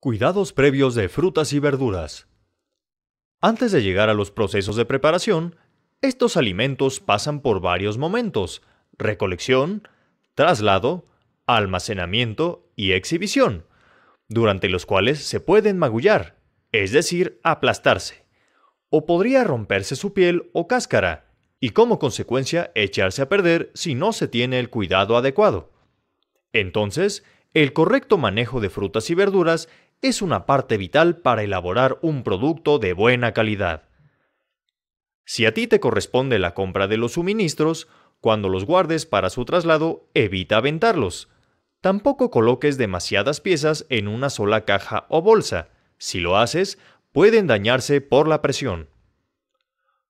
Cuidados previos de frutas y verduras. Antes de llegar a los procesos de preparación, estos alimentos pasan por varios momentos, recolección, traslado, almacenamiento y exhibición, durante los cuales se pueden magullar, es decir, aplastarse, o podría romperse su piel o cáscara, y como consecuencia echarse a perder si no se tiene el cuidado adecuado. Entonces, el correcto manejo de frutas y verduras es una parte vital para elaborar un producto de buena calidad. Si a ti te corresponde la compra de los suministros, cuando los guardes para su traslado, evita aventarlos. Tampoco coloques demasiadas piezas en una sola caja o bolsa. Si lo haces, pueden dañarse por la presión.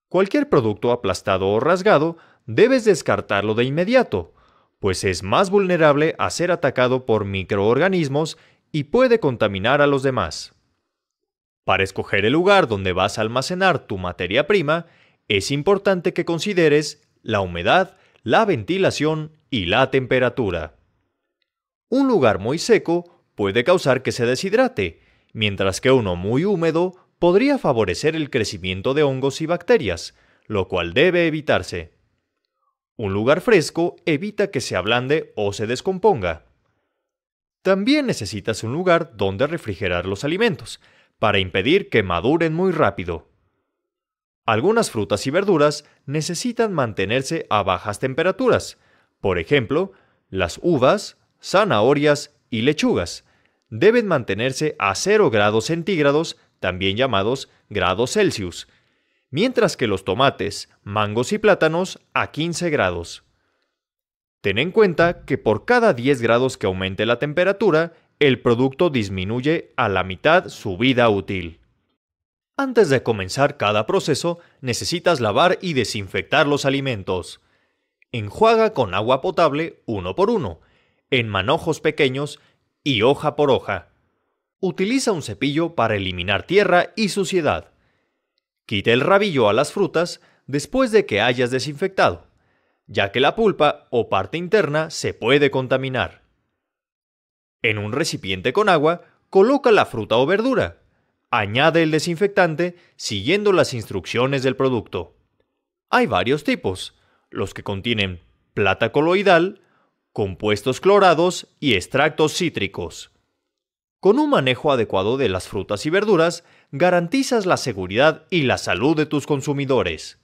Cualquier producto aplastado o rasgado debes descartarlo de inmediato, pues es más vulnerable a ser atacado por microorganismos y puede contaminar a los demás. Para escoger el lugar donde vas a almacenar tu materia prima, es importante que consideres la humedad, la ventilación y la temperatura. Un lugar muy seco puede causar que se deshidrate, mientras que uno muy húmedo podría favorecer el crecimiento de hongos y bacterias, lo cual debe evitarse. Un lugar fresco evita que se ablande o se descomponga, también necesitas un lugar donde refrigerar los alimentos, para impedir que maduren muy rápido. Algunas frutas y verduras necesitan mantenerse a bajas temperaturas, por ejemplo, las uvas, zanahorias y lechugas deben mantenerse a 0 grados centígrados, también llamados grados Celsius, mientras que los tomates, mangos y plátanos a 15 grados. Ten en cuenta que por cada 10 grados que aumente la temperatura, el producto disminuye a la mitad su vida útil. Antes de comenzar cada proceso, necesitas lavar y desinfectar los alimentos. Enjuaga con agua potable uno por uno, en manojos pequeños y hoja por hoja. Utiliza un cepillo para eliminar tierra y suciedad. Quita el rabillo a las frutas después de que hayas desinfectado ya que la pulpa o parte interna se puede contaminar. En un recipiente con agua, coloca la fruta o verdura. Añade el desinfectante siguiendo las instrucciones del producto. Hay varios tipos, los que contienen plata coloidal, compuestos clorados y extractos cítricos. Con un manejo adecuado de las frutas y verduras, garantizas la seguridad y la salud de tus consumidores.